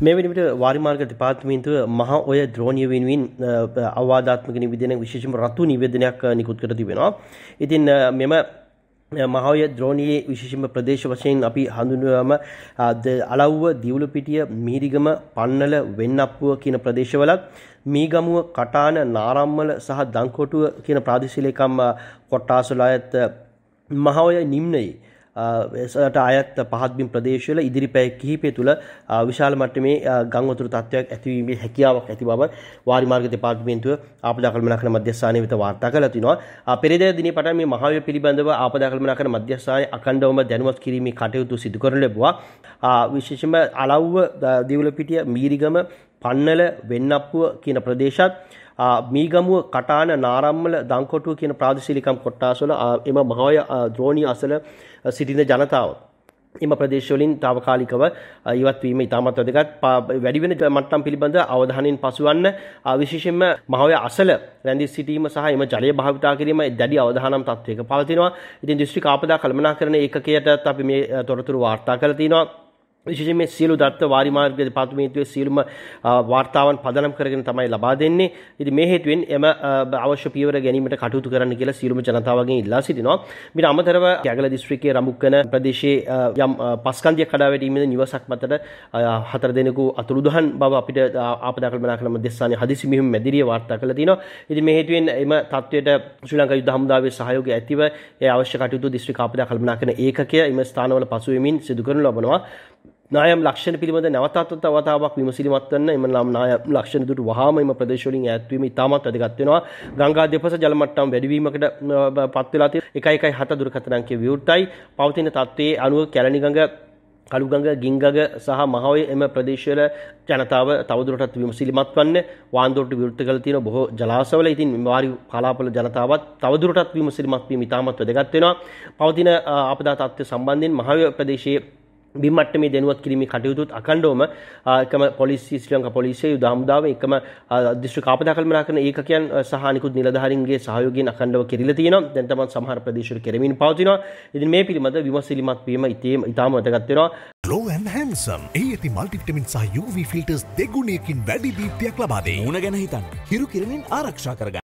මේ වෙනවිට වාරිමාර්ග දෙපාර්තමේන්තුව මහා ඔය ද්‍රෝණිය වෙනුවෙන් අවවාදාත්මක නිවේදනයක් විශේෂම රතු නිවේදනයක් නිකුත් කර තිබෙනවා. ඉතින් මෙම මහෝය ද්‍රෝණියේ විශේෂම ප්‍රදේශ වශයෙන් අපි හඳුන්වනම අලව්ව දියුලුපිටිය මීරිගම පන්නල වෙන්නප්පුව කියන ප්‍රදේශවලත් මීගමුව කටාන නාරම්මල සහ දංකොටුව කියන ප්‍රාදේශීය ලේකම් කොට්ටාසල අයත් මහෝය නිම්නයේ එසට අයත් පහත්බිම් ප්‍රදේශවල ඉදිරි පැය කිහිපය තුළ විශාල මට්ටමේ ගංවතුර තත්ත්වයක් ඇතිවීමේ හැකියාවක් ඇති බව වාරි මාර්ග දෙපාර්තමේන්තුව ආපදා කළමනාකරණ මධ්‍යස්ථානයේ වෙත වාර්තා කළා තිනවා පෙරේද දිනේ පටන් මේ මහාවිය පිළිබඳව ආපදා කළමනාකරණ මධ්‍යස්ථානයේ අඛණ්ඩවම දැනුවත් කිරීමේ කටයුතු සිදු කරන ලැබුවා විශේෂයෙන්ම අලව්ව දේවලපිටිය මීරිගම පන්නල වෙන්නප්පුව කියන ප්‍රදේශත් මීගමුව කටාන නාරම්මල දංකොටුව කියන ප්‍රාදශීලිකම් කොට්ටාසවල එම මහෝය ද්‍රෝණී අසල සිටින ජනතාව. එම ප්‍රදේශවලින් තාවකාලිකව ඉවත්වීම ඉතාමත් වැදගත් වැඩිවෙන මට්ටම් පිළිබඳ අවධානයෙන් පසුවන්න විශේෂයෙන්ම මහෝය අසල රැඳී සිටීම සහ එම ජලය භාවිතා කිරීම දැඩි අවධානම් තත්වයක පවතිනවා. ඉතින් දිස්ත්‍රික් ආපදා කළමනාකරණ ඒකකයටත් අපි මේ තොරතුරු වාර්තා කරලා තිනවා. විශේෂයෙන් මේ සියලු දත්ත වාරි මාර්ග දෙපාර්තමේන්තුවේ සියලුම වාර්තාවන් පදනම් කරගෙන තමයි ලබා දෙන්නේ. ඉතින් මේ හේතුවෙන් එම අවශ්‍ය පියවර ගැනීමට කටයුතු කරන්න කියලා සියලුම ජනතාවගෙන් ඉල්ලා සිටිනවා. මිට අමතරව කැගල දිස්ත්‍රික්කයේ රමුක්කන ප්‍රදේශයේ යම් පස්කන්දියක් කඩා වැටීමේ නිවසක් මතට හතර දෙනෙකු අතුරුදහන් බව අපිට ආපදා කළමනාකරන මධ්‍යස්ථානයේ හදිසි මෙහෙම මැදිරිය වාර්තා කළා තිනවා. ඉතින් මේ හේතුවෙන් එම තත්වයට ශ්‍රී ලංකා යුද්ධ හමුදාවේ සහයෝගය ඇතිව ඒ අවශ්‍ය කටයුතු දිස්ත්‍රික් ආපදා කළමනාකරන ඒකකය එම ස්ථානවල පසු වෙමින් සිදු කරනු ලබනවා. නායම් ලක්ෂණ පිළිබඳ නැවතත් අවතාවක් විමසිලිමත් වන්න එම නම් නායම් ලක්ෂණ දුටු වහාම එම ප්‍රදේශ වලින් ඈත් වීම ඉතාමත් වැදගත් වෙනවා ගංගා දෙපස ජල මට්ටම් වැඩි වීමකට පත් වෙලා තියෙන 1.7 දුරකථන අංකයේ විවෘතයි පවතින තත්ත්වයේ අනුව කැලණි ගඟ කළුගඟ ගිංගග සහ මහවය එම ප්‍රදේශවල ජනතාව තවදුරටත් විමසිලිමත් වන්න වාන්දෝට විරුද්ධ කළ තියෙන බොහෝ ජලාශවල ඉතින් වාරි කලාපල ජනතාවත් තවදුරටත් විමසිලිමත් වීම ඉතාමත් වැදගත් වෙනවා පවතින ආපදා තත්ත්වය සම්බන්ධයෙන් මහවය ප්‍රදේශයේ බිමට මේ දැනුවත් කිරීම කටයුතුත් අකණ්ඩෝම එකම පොලිසි ශ්‍රී ලංකා පොලිසිය යුද හමුදාව එකම දිස්ත්‍රික් ආපදා කළමනා කරන ඒකකයන් සහ අනිකුත් නිලධාරීන්ගේ සහයෝගයෙන් අකණ්ඩව කෙරිලා තියෙනවා දැන් තමයි සමහර ප්‍රදේශවල කෙරෙමින් පවතිනවා ඉතින් මේ පිළිබඳ විමසිලිමත් වීම ඉතින් ඉතාම වැදගත් වෙනවා Glow and Handsome ඒ ඇති මල්ටිවිටමින් සහ UV ෆිල්ටර්ස් දෙගුණයකින් වැඩි දීප්තියක් ලබා දෙයි මුණ ගැන හිතන්න හිරු කිරමින් ආරක්ෂා කරගන්න